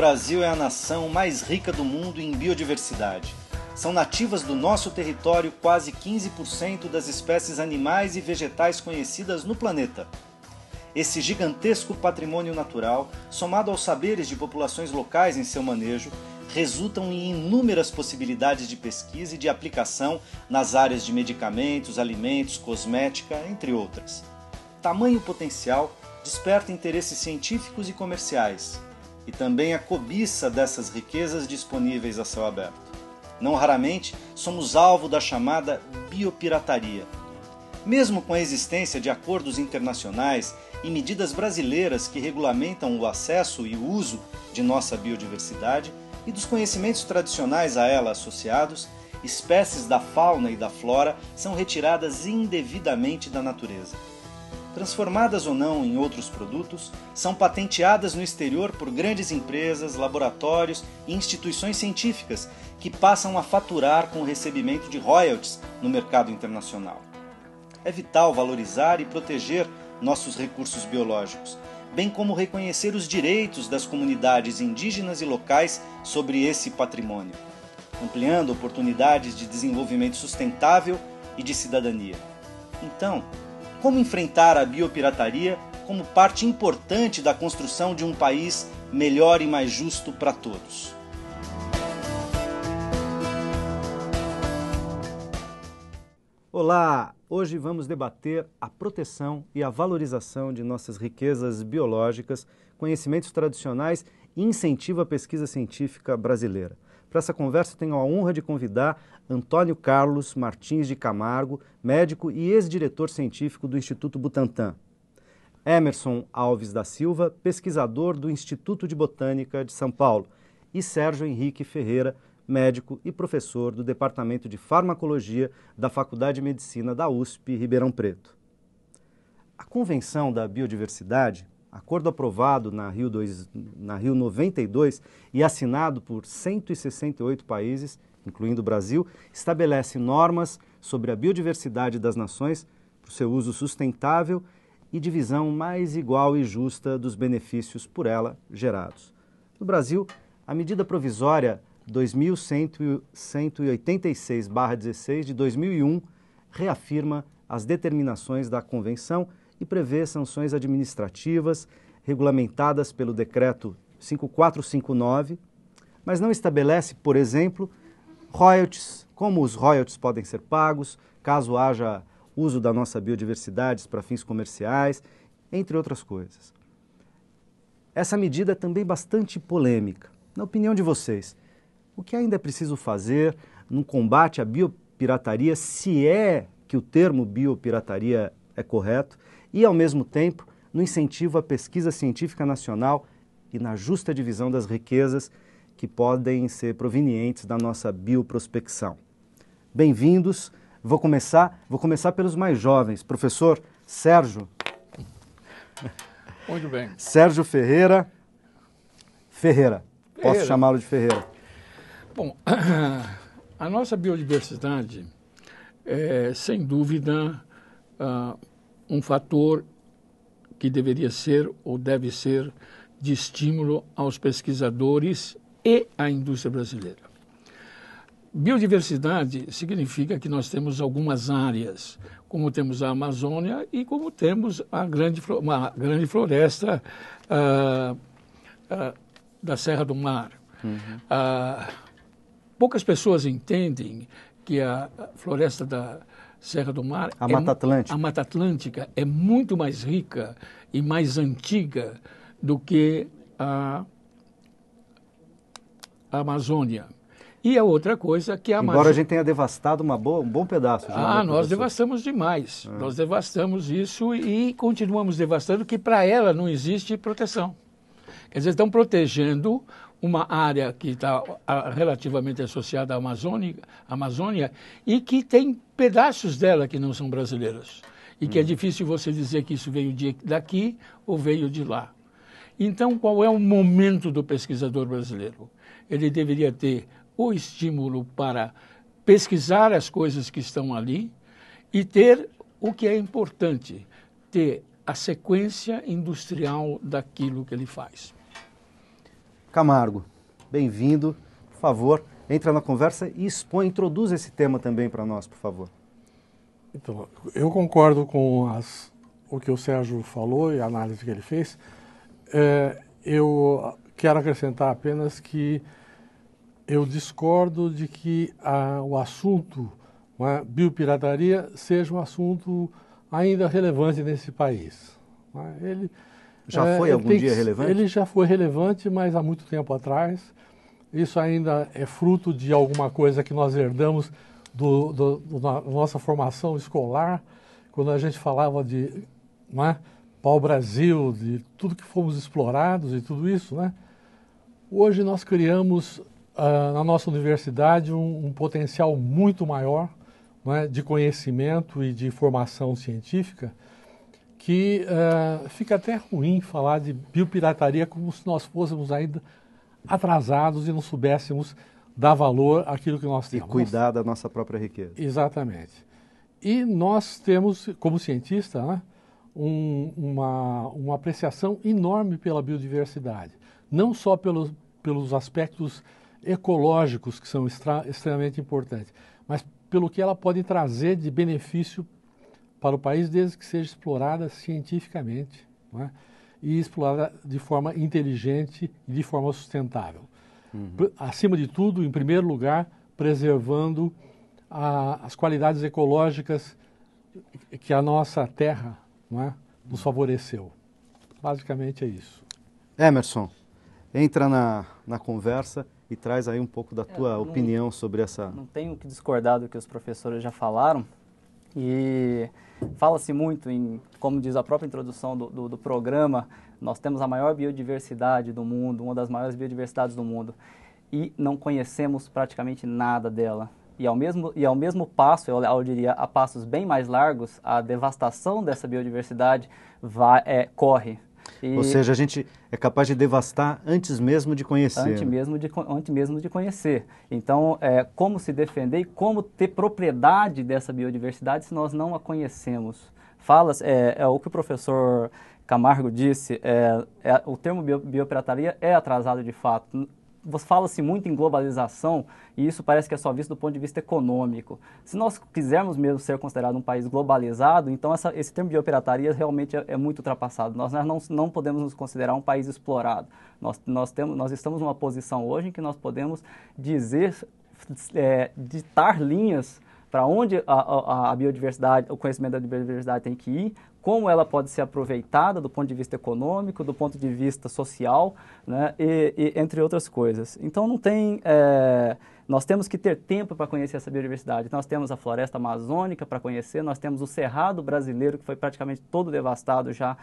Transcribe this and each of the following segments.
Brasil é a nação mais rica do mundo em biodiversidade. São nativas do nosso território quase 15% das espécies animais e vegetais conhecidas no planeta. Esse gigantesco patrimônio natural, somado aos saberes de populações locais em seu manejo, resultam em inúmeras possibilidades de pesquisa e de aplicação nas áreas de medicamentos, alimentos, cosmética, entre outras. Tamanho potencial desperta interesses científicos e comerciais, e também a cobiça dessas riquezas disponíveis a céu aberto. Não raramente somos alvo da chamada biopirataria. Mesmo com a existência de acordos internacionais e medidas brasileiras que regulamentam o acesso e o uso de nossa biodiversidade e dos conhecimentos tradicionais a ela associados, espécies da fauna e da flora são retiradas indevidamente da natureza transformadas ou não em outros produtos, são patenteadas no exterior por grandes empresas, laboratórios e instituições científicas que passam a faturar com o recebimento de royalties no mercado internacional. É vital valorizar e proteger nossos recursos biológicos, bem como reconhecer os direitos das comunidades indígenas e locais sobre esse patrimônio, ampliando oportunidades de desenvolvimento sustentável e de cidadania. Então, como enfrentar a biopirataria como parte importante da construção de um país melhor e mais justo para todos. Olá! Hoje vamos debater a proteção e a valorização de nossas riquezas biológicas, conhecimentos tradicionais e incentivo à pesquisa científica brasileira. Para essa conversa, tenho a honra de convidar Antônio Carlos Martins de Camargo, médico e ex-diretor científico do Instituto Butantan. Emerson Alves da Silva, pesquisador do Instituto de Botânica de São Paulo. E Sérgio Henrique Ferreira, médico e professor do Departamento de Farmacologia da Faculdade de Medicina da USP, Ribeirão Preto. A Convenção da Biodiversidade acordo aprovado na Rio, 2, na Rio 92 e assinado por 168 países, incluindo o Brasil, estabelece normas sobre a biodiversidade das nações para o seu uso sustentável e divisão mais igual e justa dos benefícios por ela gerados. No Brasil, a medida provisória 2186-16 de 2001 reafirma as determinações da Convenção e prevê sanções administrativas regulamentadas pelo Decreto 5459, mas não estabelece, por exemplo, royalties, como os royalties podem ser pagos, caso haja uso da nossa biodiversidade para fins comerciais, entre outras coisas. Essa medida é também bastante polêmica. Na opinião de vocês, o que ainda é preciso fazer no combate à biopirataria, se é que o termo biopirataria é correto, e, ao mesmo tempo, no incentivo à pesquisa científica nacional e na justa divisão das riquezas que podem ser provenientes da nossa bioprospecção. Bem-vindos. Vou começar, vou começar pelos mais jovens. Professor Sérgio. Muito bem. Sérgio Ferreira. Ferreira. Ferreira. Posso chamá-lo de Ferreira. Bom, a nossa biodiversidade é, sem dúvida, ah, um fator que deveria ser ou deve ser de estímulo aos pesquisadores e à indústria brasileira. Biodiversidade significa que nós temos algumas áreas, como temos a Amazônia e como temos a grande, uma grande floresta ah, ah, da Serra do Mar. Uhum. Ah, poucas pessoas entendem que a floresta da, Serra do Mar. A é, Mata Atlântica. A Mata Atlântica é muito mais rica e mais antiga do que a, Amazônia. E a é outra coisa que a Amazônia... Embora a gente tenha devastado uma boa, um bom pedaço. ah, nós professor. devastamos demais. Ah. Nós devastamos isso e continuamos devastando, que para ela não existe proteção. Quer dizer, estão protegendo uma área que está relativamente associada à Amazônia, Amazônia e que tem pedaços dela que não são brasileiros. E que é hum. é difícil você dizer que isso veio de, daqui ou veio de lá. Então, qual é o momento do pesquisador brasileiro? Ele deveria ter o estímulo para pesquisar as coisas que estão ali e ter o que é importante, ter a sequência industrial daquilo que ele faz. Camargo, bem-vindo. Por favor, entra na conversa e expõe, introduz esse tema também para nós, por favor. Então, eu concordo com as, o que o Sérgio falou e a análise que ele fez. É, eu quero acrescentar apenas que eu discordo de que a, ah, o assunto a é, biopirataria seja um assunto ainda relevante nesse país. É? Ele já é, foi algum dia relevante? Ele já foi relevante, mas há muito tempo atrás. Isso ainda é fruto de alguma coisa que nós herdamos do, do, do da nossa formação escolar, quando a gente falava de é, pau-brasil, de tudo que fomos explorados e tudo isso. Né? Hoje nós criamos ah, na nossa universidade um, um potencial muito maior né, de conhecimento e de formação científica que uh, fica até ruim falar de biopirataria como se nós fôssemos ainda atrasados e não soubéssemos dar valor àquilo que nós temos. E cuidar da nossa própria riqueza. Exatamente. E nós temos, como cientista, né, um, uma, uma apreciação enorme pela biodiversidade. Não só pelos, pelos aspectos ecológicos, que são extra, extremamente importantes, mas pelo que ela pode trazer de benefício para o país, desde que seja explorada cientificamente é? e explorada de forma inteligente e de forma sustentável. Uhum. Acima de tudo, em primeiro lugar, preservando a, as qualidades ecológicas que a nossa terra é? nos favoreceu. Basicamente é isso. Emerson, entra na, na conversa e traz aí um pouco da é, tua é, não, opinião sobre essa. Não tenho que discordar do que os professores já falaram. E fala-se muito em, como diz a própria introdução do, do, do, programa, nós temos a maior biodiversidade do mundo, uma das maiores biodiversidades do mundo, e não conhecemos praticamente nada dela. E ao mesmo, e ao mesmo passo, eu, eu diria a passos bem mais largos, a devastação dessa biodiversidade vai, é, corre. E... Ou seja, a gente é capaz de devastar antes mesmo de conhecer. Antes né? mesmo de, antes mesmo de conhecer. Então, é, como se defender e como ter propriedade dessa biodiversidade se nós não a conhecemos? Falas, é, é o que o professor Camargo disse, é, é, o termo bio, biopirataria é atrasado de fato fala-se muito em globalização e isso parece que é só visto do ponto de vista econômico. Se nós quisermos mesmo ser considerado um país globalizado, então essa, esse termo de operataria realmente é, é muito ultrapassado. Nós, nós não, não, podemos nos considerar um país explorado. Nós, nós, temos, nós estamos numa posição hoje em que nós podemos dizer, é, ditar linhas para onde a, a, a, biodiversidade, o conhecimento da biodiversidade tem que ir, como ela pode ser aproveitada do ponto de vista econômico, do ponto de vista social, né, e, e entre outras coisas. Então não tem, é, nós temos que ter tempo para conhecer essa biodiversidade. Nós temos a floresta amazônica para conhecer, nós temos o cerrado brasileiro que foi praticamente todo devastado já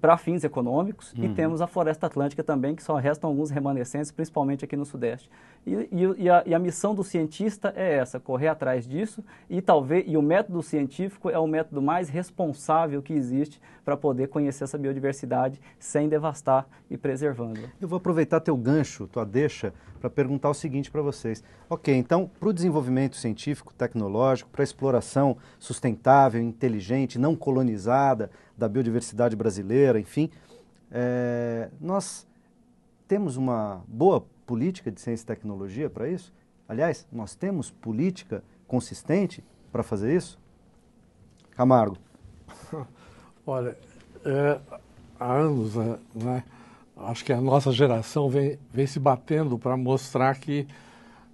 para fins econômicos, uhum. e temos a Floresta Atlântica também, que só restam alguns remanescentes, principalmente aqui no Sudeste. E, e, e, a, e, a, missão do cientista é essa, correr atrás disso, e talvez e o método científico é o método mais responsável que existe para poder conhecer essa biodiversidade sem devastar e preservando. Eu vou aproveitar teu gancho, tua deixa, para perguntar o seguinte para vocês. Ok, então, para o desenvolvimento científico, tecnológico, para a exploração sustentável, inteligente, não colonizada da biodiversidade brasileira, enfim, é, nós temos uma boa política de ciência e tecnologia para isso? Aliás, nós temos política consistente para fazer isso? Camargo. Olha, é, há anos, né, né acho que a nossa geração vem, vem se batendo para mostrar que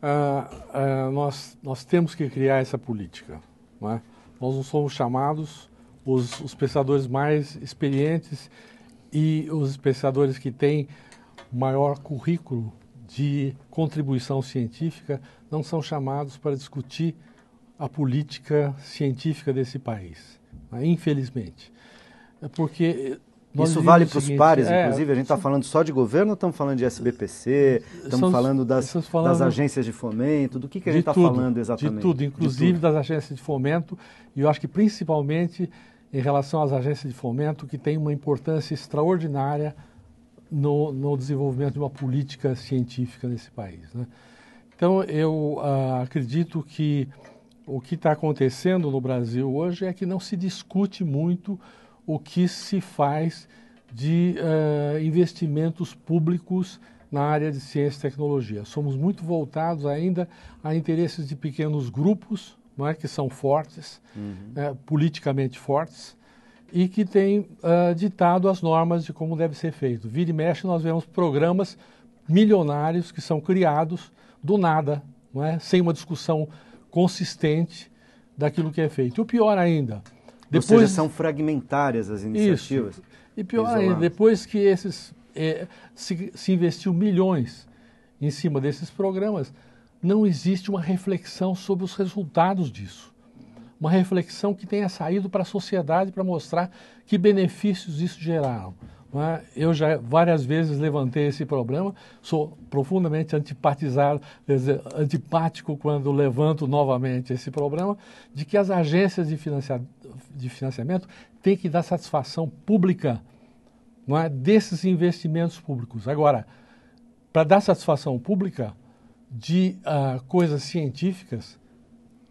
uh, uh, nós, nós temos que criar essa política. Não é? Nós não somos chamados os, os, pensadores mais experientes e os pensadores que têm maior currículo de contribuição científica não são chamados para discutir a política científica desse país, né? infelizmente. É porque nós Isso vale para os pares, é, inclusive? A gente está falando só de governo ou estamos falando de SBPC? Estamos falando das, falando das, agências de fomento? Do que, que a gente está falando exatamente? De tudo, inclusive de tudo. das agências de fomento. E eu acho que principalmente em relação às agências de fomento, que tem uma importância extraordinária no, no desenvolvimento de uma política científica nesse país. Né? Então, eu ah, acredito que o que está acontecendo no Brasil hoje é que não se discute muito o que se faz de uh, investimentos públicos na área de ciência e tecnologia. Somos muito voltados ainda a interesses de pequenos grupos, não é, que são fortes, uhum. Né, politicamente fortes, e que têm uh, ditado as normas de como deve ser feito. Vira e mexe, nós vemos programas milionários que são criados do nada, não é, sem uma discussão consistente daquilo que é feito. E o pior ainda, depois... Ou seja, são fragmentárias as iniciativas. Isso. E pior ainda, depois que esses é, se, se investiu milhões em cima desses programas, não existe uma reflexão sobre os resultados disso. Uma reflexão que tenha saído para a sociedade para mostrar que benefícios isso geraram. É? Eu já várias vezes levantei esse problema, sou profundamente antipático quando levanto novamente esse problema, de que as agências de, de financiamento têm que dar satisfação pública não é, desses investimentos públicos. Agora, para dar satisfação pública de uh, coisas científicas,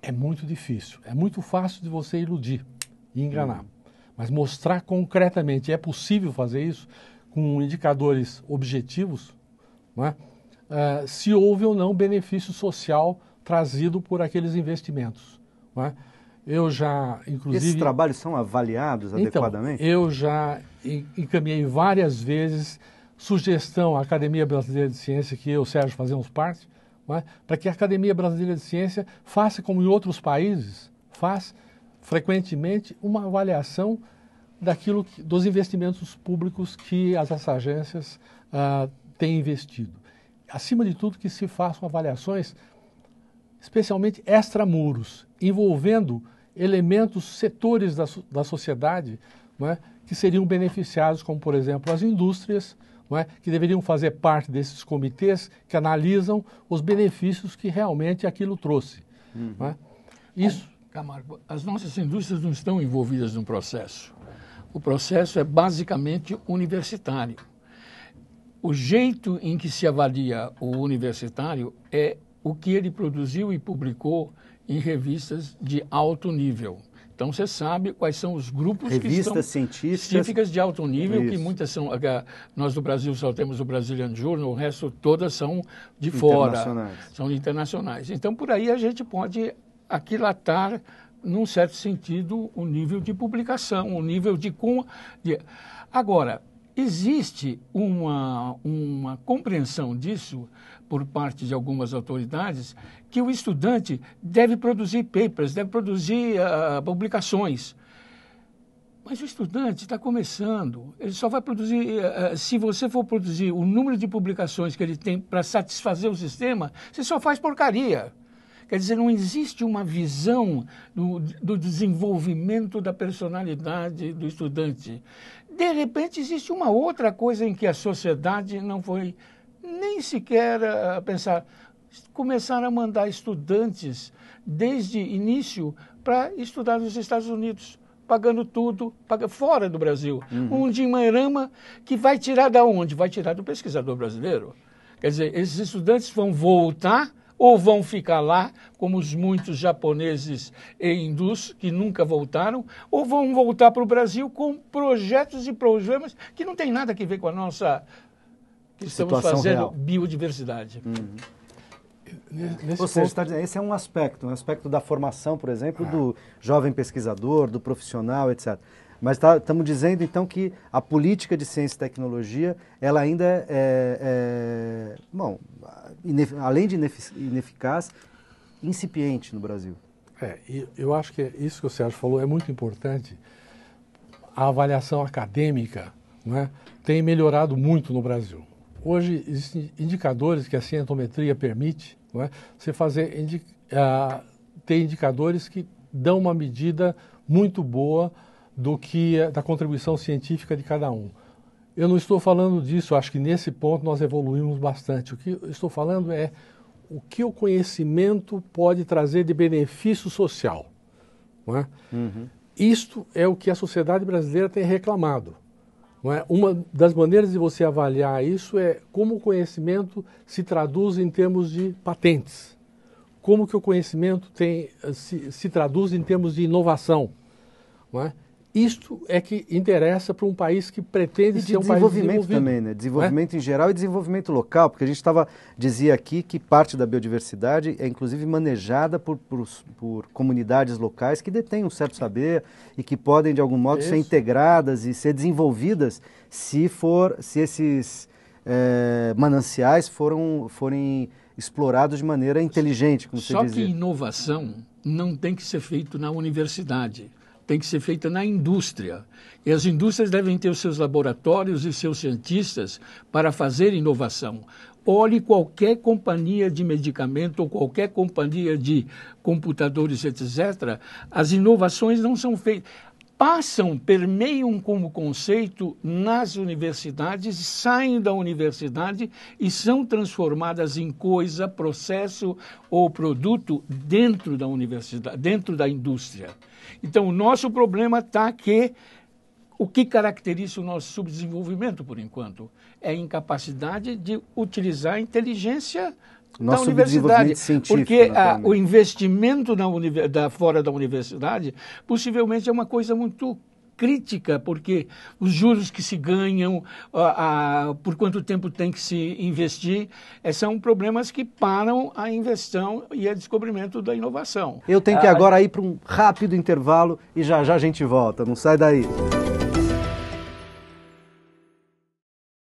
é muito difícil. É muito fácil de você iludir e enganar. Hum mas mostrar concretamente, é possível fazer isso com indicadores objetivos, é? ah, se houve ou não benefício social trazido por aqueles investimentos. É? Eu já, inclusive... Esses trabalhos são avaliados então, adequadamente? Eu já encaminhei várias vezes sugestão à Academia Brasileira de Ciência, que eu, Sérgio, fazemos parte, é? para que a Academia Brasileira de Ciência faça como em outros países, faz frequentemente, uma avaliação daquilo que, dos investimentos públicos que as, as agências ah, têm investido. Acima de tudo, que se façam avaliações, especialmente extramuros, envolvendo elementos, setores da, da sociedade é, que seriam beneficiados, como, por exemplo, as indústrias, é, que deveriam fazer parte desses comitês que analisam os benefícios que realmente aquilo trouxe. Uhum. É? Isso. Camargo, as nossas indústrias não estão envolvidas num processo. O processo é basicamente universitário. O jeito em que se avalia o universitário é o que ele produziu e publicou em revistas de alto nível. Então você sabe quais são os grupos Revistas, que estão, científicas, de alto nível, isso. que muitas são. Eh, nós do Brasil só temos o Brazilian Journal, o resto todas são de fora. São internacionais. Então por aí a gente pode aquilatar, num certo sentido, o nível de publicação, o nível de. Com... de... Agora, existe uma, uma compreensão disso por parte de algumas autoridades que o estudante deve produzir papers, deve produzir uh, publicações. Mas o estudante está começando, ele só vai produzir. Eh, eh, se você for produzir o número de publicações que ele tem para satisfazer o sistema, você só faz porcaria. Quer dizer, não existe uma visão do, do desenvolvimento da personalidade do estudante. De repente, existe uma outra coisa em que a sociedade não foi nem sequer a ah, pensar. Começaram a mandar estudantes desde início para estudar nos Estados Unidos, pagando tudo, paga, fora do Brasil. Uhum. Um dinheirama que vai tirar da onde? Vai tirar do pesquisador brasileiro. Quer dizer, esses estudantes vão voltar ou vão ficar lá, como os muitos japoneses e hindus que nunca voltaram, ou vão voltar para o Brasil com projetos e programas que não tem nada a ver com a nossa que estamos fazendo real. biodiversidade. Uhum. Nesse Ou seja, está dizendo, esse é um aspecto, um aspecto da formação, por exemplo, ah. do jovem pesquisador, do profissional, etc. Mas estamos tá, dizendo então que a política de ciência e tecnologia, ela ainda é, é, é bom, além de inefic ineficaz, incipiente no Brasil. É, eu acho que é isso que o Sérgio falou é muito importante. A avaliação acadêmica né, tem melhorado muito no Brasil. Hoje existem indicadores que a cientometria permite, é? você fazer indi uh, ah, ter indicadores que dão uma medida muito boa do que da contribuição científica de cada um. Eu não estou falando disso, acho que nesse ponto nós evoluímos bastante. O que eu estou falando é o que o conhecimento pode trazer de benefício social. Não é? Uhum. Isto é o que a sociedade brasileira tem reclamado. Não é? Uma das maneiras de você avaliar isso é como o conhecimento se traduz em termos de patentes, como que o conhecimento tem, se, se traduz em termos de inovação. Não é? Isto é que interessa para um país que pretende e de ser um desenvolvimento país também, né? né? Desenvolvimento é? em geral e desenvolvimento local, porque a gente estava dizia aqui que parte da biodiversidade é inclusive manejada por, por, por comunidades locais que detêm um certo saber e que podem de algum modo Isso. ser integradas e ser desenvolvidas se for se esses é, mananciais foram forem explorados de maneira inteligente, como Só você dizia. Só que inovação não tem que ser feito na universidade tem que ser feita na indústria. E as indústrias devem ter os seus laboratórios e seus cientistas para fazer inovação. Olhe qualquer companhia de medicamento ou qualquer companhia de computadores, etc. As inovações não são feitas passam, permeiam como conceito nas universidades, saem da universidade e são transformadas em coisa, processo ou produto dentro da universidade, dentro da indústria. Então, o nosso problema está que o que caracteriza o nosso subdesenvolvimento, por enquanto, é a incapacidade de utilizar a inteligência nosso então, da universidade, porque a, o investimento na da, fora da universidade possivelmente é uma coisa muito crítica, porque os juros que se ganham, a, a, por quanto tempo tem que se investir, é, são problemas que param a investição e o descobrimento da inovação. Eu tenho que ah, agora ir para um rápido intervalo e já já a gente volta. Não sai daí.